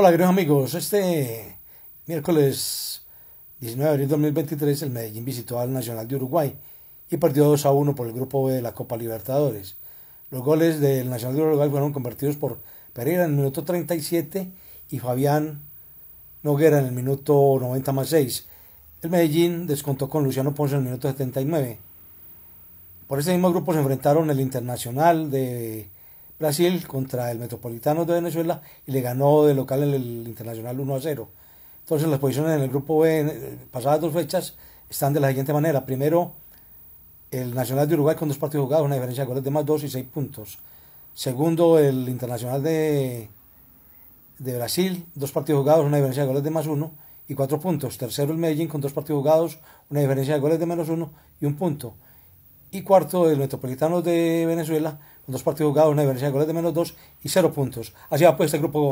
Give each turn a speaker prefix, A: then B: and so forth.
A: Hola, queridos amigos. Este miércoles 19 de abril de 2023, el Medellín visitó al Nacional de Uruguay y perdió 2 a 1 por el grupo B de la Copa Libertadores. Los goles del Nacional de Uruguay fueron convertidos por Pereira en el minuto 37 y Fabián Noguera en el minuto 90 más 6. El Medellín descontó con Luciano Ponce en el minuto 79. Por ese mismo grupo se enfrentaron el Internacional de Brasil contra el Metropolitano de Venezuela y le ganó de local en el Internacional 1 a 0. Entonces las posiciones en el grupo B, eh, pasadas dos fechas, están de la siguiente manera. Primero, el Nacional de Uruguay con dos partidos jugados, una diferencia de goles de más 2 y 6 puntos. Segundo, el Internacional de, de Brasil, dos partidos jugados, una diferencia de goles de más 1 y 4 puntos. Tercero, el Medellín con dos partidos jugados, una diferencia de goles de menos 1 y un punto. Y cuarto, el Metropolitano de Venezuela dos partidos jugados, 9 en el Colet de menos 2 y 0 puntos. Así va pues este grupo.